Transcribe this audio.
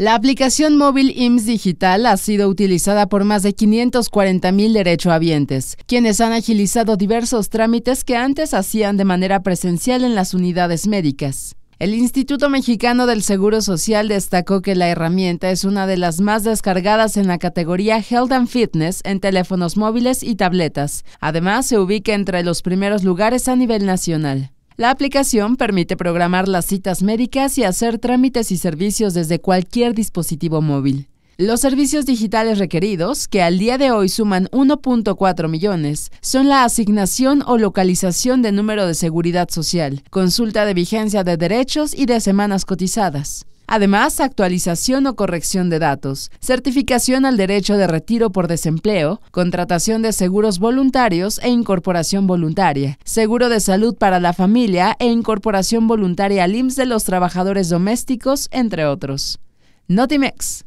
La aplicación móvil IMSS Digital ha sido utilizada por más de 540.000 derechohabientes, quienes han agilizado diversos trámites que antes hacían de manera presencial en las unidades médicas. El Instituto Mexicano del Seguro Social destacó que la herramienta es una de las más descargadas en la categoría Health and Fitness en teléfonos móviles y tabletas. Además, se ubica entre los primeros lugares a nivel nacional. La aplicación permite programar las citas médicas y hacer trámites y servicios desde cualquier dispositivo móvil. Los servicios digitales requeridos, que al día de hoy suman 1.4 millones, son la asignación o localización de número de seguridad social, consulta de vigencia de derechos y de semanas cotizadas, Además, actualización o corrección de datos, certificación al derecho de retiro por desempleo, contratación de seguros voluntarios e incorporación voluntaria, seguro de salud para la familia e incorporación voluntaria al IMSS de los trabajadores domésticos, entre otros. Notimex.